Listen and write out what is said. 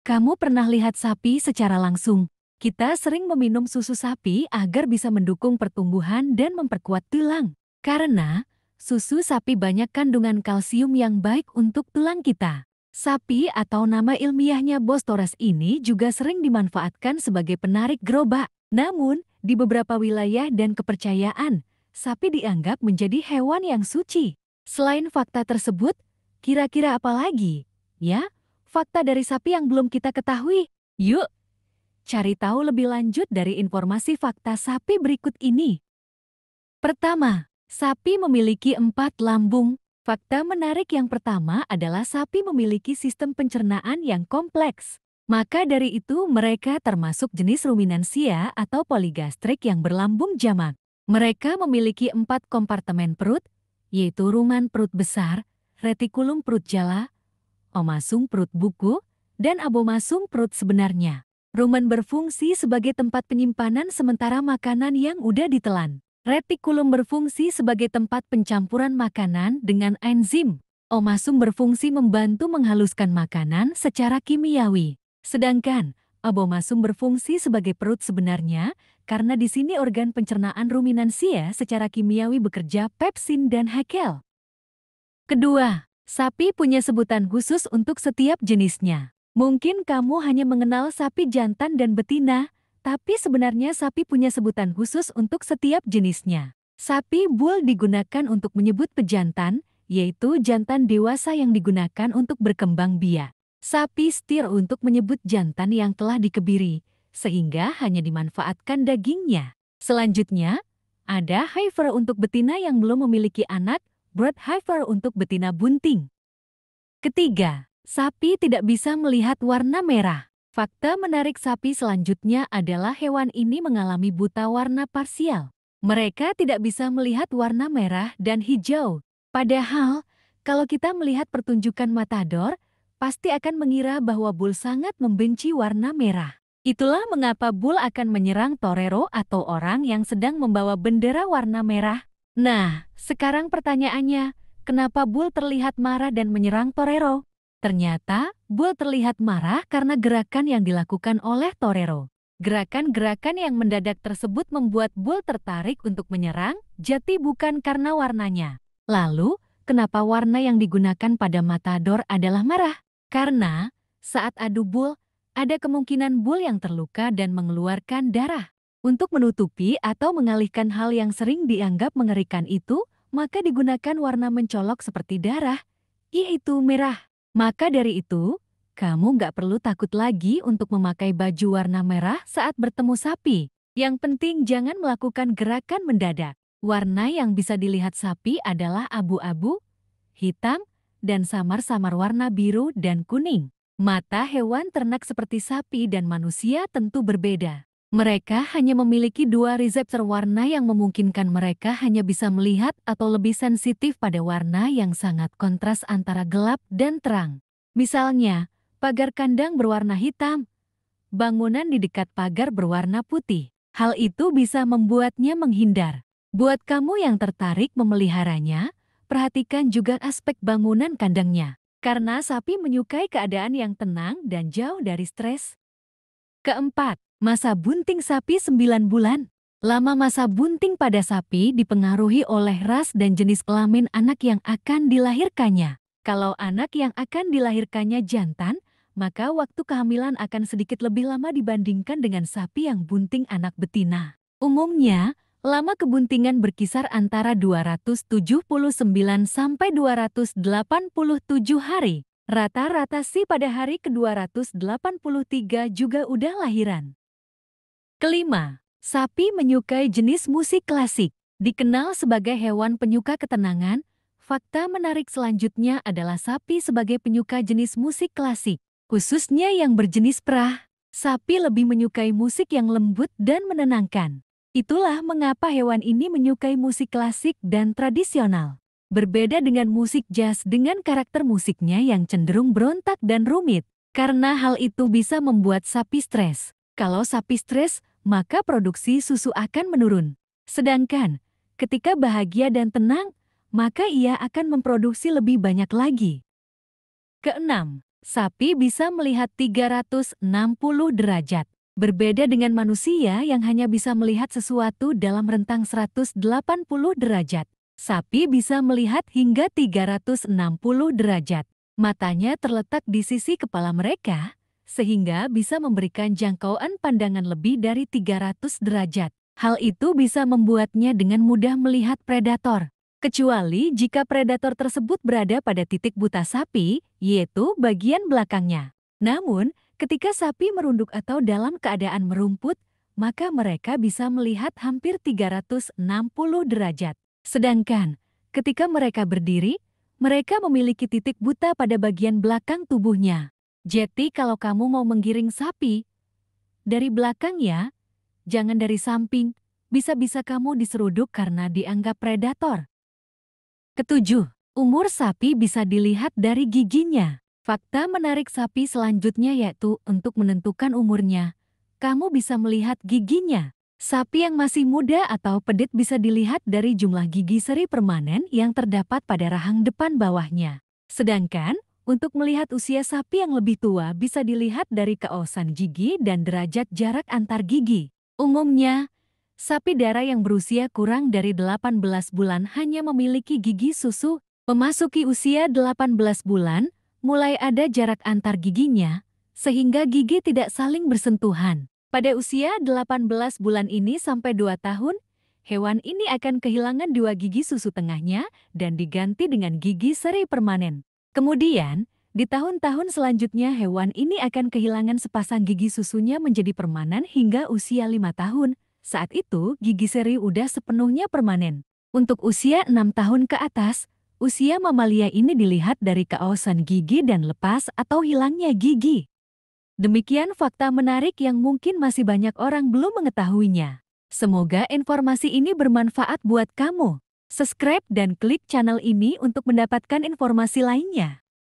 Kamu pernah lihat sapi secara langsung? Kita sering meminum susu sapi agar bisa mendukung pertumbuhan dan memperkuat tulang. Karena susu sapi banyak kandungan kalsium yang baik untuk tulang kita. Sapi atau nama ilmiahnya Bostoras ini juga sering dimanfaatkan sebagai penarik gerobak. Namun, di beberapa wilayah dan kepercayaan, sapi dianggap menjadi hewan yang suci. Selain fakta tersebut, kira-kira apa lagi? Ya, fakta dari sapi yang belum kita ketahui. Yuk, cari tahu lebih lanjut dari informasi fakta sapi berikut ini. Pertama, sapi memiliki empat lambung. Fakta menarik yang pertama adalah sapi memiliki sistem pencernaan yang kompleks. Maka dari itu mereka termasuk jenis ruminansia atau poligastrik yang berlambung jamak. Mereka memiliki empat kompartemen perut, yaitu ruman perut besar, retikulum perut jala, omasum perut buku, dan abomasum perut sebenarnya. Rumen berfungsi sebagai tempat penyimpanan sementara makanan yang udah ditelan. Retikulum berfungsi sebagai tempat pencampuran makanan dengan enzim. Omasum berfungsi membantu menghaluskan makanan secara kimiawi. Sedangkan, abomasum berfungsi sebagai perut sebenarnya karena di sini organ pencernaan ruminansia secara kimiawi bekerja pepsin dan hekel. Kedua, Sapi punya sebutan khusus untuk setiap jenisnya. Mungkin kamu hanya mengenal sapi jantan dan betina, tapi sebenarnya sapi punya sebutan khusus untuk setiap jenisnya. Sapi bull digunakan untuk menyebut pejantan, yaitu jantan dewasa yang digunakan untuk berkembang biak. Sapi setir untuk menyebut jantan yang telah dikebiri, sehingga hanya dimanfaatkan dagingnya. Selanjutnya, ada heifer untuk betina yang belum memiliki anak Broadhiver untuk betina bunting. Ketiga, sapi tidak bisa melihat warna merah. Fakta menarik sapi selanjutnya adalah hewan ini mengalami buta warna parsial. Mereka tidak bisa melihat warna merah dan hijau. Padahal, kalau kita melihat pertunjukan matador, pasti akan mengira bahwa bull sangat membenci warna merah. Itulah mengapa bull akan menyerang torero atau orang yang sedang membawa bendera warna merah Nah, sekarang pertanyaannya, kenapa Bull terlihat marah dan menyerang Torero? Ternyata, Bull terlihat marah karena gerakan yang dilakukan oleh Torero. Gerakan-gerakan yang mendadak tersebut membuat Bull tertarik untuk menyerang, jati bukan karena warnanya. Lalu, kenapa warna yang digunakan pada Matador adalah marah? Karena, saat adu Bull, ada kemungkinan Bull yang terluka dan mengeluarkan darah. Untuk menutupi atau mengalihkan hal yang sering dianggap mengerikan itu, maka digunakan warna mencolok seperti darah, yaitu merah. Maka dari itu, kamu nggak perlu takut lagi untuk memakai baju warna merah saat bertemu sapi. Yang penting jangan melakukan gerakan mendadak. Warna yang bisa dilihat sapi adalah abu-abu, hitam, dan samar-samar warna biru dan kuning. Mata hewan ternak seperti sapi dan manusia tentu berbeda. Mereka hanya memiliki dua reseptor warna yang memungkinkan mereka hanya bisa melihat atau lebih sensitif pada warna yang sangat kontras antara gelap dan terang. Misalnya, pagar kandang berwarna hitam, bangunan di dekat pagar berwarna putih. Hal itu bisa membuatnya menghindar. Buat kamu yang tertarik memeliharanya, perhatikan juga aspek bangunan kandangnya. Karena sapi menyukai keadaan yang tenang dan jauh dari stres. Keempat, Masa bunting sapi 9 bulan. Lama masa bunting pada sapi dipengaruhi oleh ras dan jenis kelamin anak yang akan dilahirkannya. Kalau anak yang akan dilahirkannya jantan, maka waktu kehamilan akan sedikit lebih lama dibandingkan dengan sapi yang bunting anak betina. Umumnya, lama kebuntingan berkisar antara 279 sampai 287 hari. Rata-rata sih pada hari ke-283 juga udah lahiran. Kelima, sapi menyukai jenis musik klasik. Dikenal sebagai hewan penyuka ketenangan, fakta menarik selanjutnya adalah sapi sebagai penyuka jenis musik klasik, khususnya yang berjenis perah. Sapi lebih menyukai musik yang lembut dan menenangkan. Itulah mengapa hewan ini menyukai musik klasik dan tradisional. Berbeda dengan musik jazz dengan karakter musiknya yang cenderung berontak dan rumit. Karena hal itu bisa membuat sapi stres. Kalau sapi stres, maka produksi susu akan menurun. Sedangkan, ketika bahagia dan tenang, maka ia akan memproduksi lebih banyak lagi. Keenam, sapi bisa melihat 360 derajat. Berbeda dengan manusia yang hanya bisa melihat sesuatu dalam rentang 180 derajat. Sapi bisa melihat hingga 360 derajat. Matanya terletak di sisi kepala mereka, sehingga bisa memberikan jangkauan pandangan lebih dari 300 derajat. Hal itu bisa membuatnya dengan mudah melihat predator, kecuali jika predator tersebut berada pada titik buta sapi, yaitu bagian belakangnya. Namun, ketika sapi merunduk atau dalam keadaan merumput, maka mereka bisa melihat hampir 360 derajat. Sedangkan, ketika mereka berdiri, mereka memiliki titik buta pada bagian belakang tubuhnya. Jeti kalau kamu mau menggiring sapi, dari belakang ya, jangan dari samping, bisa-bisa kamu diseruduk karena dianggap predator. Ketujuh, umur sapi bisa dilihat dari giginya. Fakta menarik sapi selanjutnya yaitu untuk menentukan umurnya, kamu bisa melihat giginya. Sapi yang masih muda atau pedit bisa dilihat dari jumlah gigi seri permanen yang terdapat pada rahang depan bawahnya. Sedangkan, untuk melihat usia sapi yang lebih tua bisa dilihat dari keosan gigi dan derajat jarak antar gigi. Umumnya, sapi darah yang berusia kurang dari 18 bulan hanya memiliki gigi susu. Memasuki usia 18 bulan, mulai ada jarak antar giginya, sehingga gigi tidak saling bersentuhan. Pada usia 18 bulan ini sampai 2 tahun, hewan ini akan kehilangan dua gigi susu tengahnya dan diganti dengan gigi seri permanen. Kemudian, di tahun-tahun selanjutnya hewan ini akan kehilangan sepasang gigi susunya menjadi permanen hingga usia lima tahun. Saat itu, gigi seri udah sepenuhnya permanen. Untuk usia enam tahun ke atas, usia mamalia ini dilihat dari keausan gigi dan lepas atau hilangnya gigi. Demikian fakta menarik yang mungkin masih banyak orang belum mengetahuinya. Semoga informasi ini bermanfaat buat kamu. Subscribe dan klik channel ini untuk mendapatkan informasi lainnya.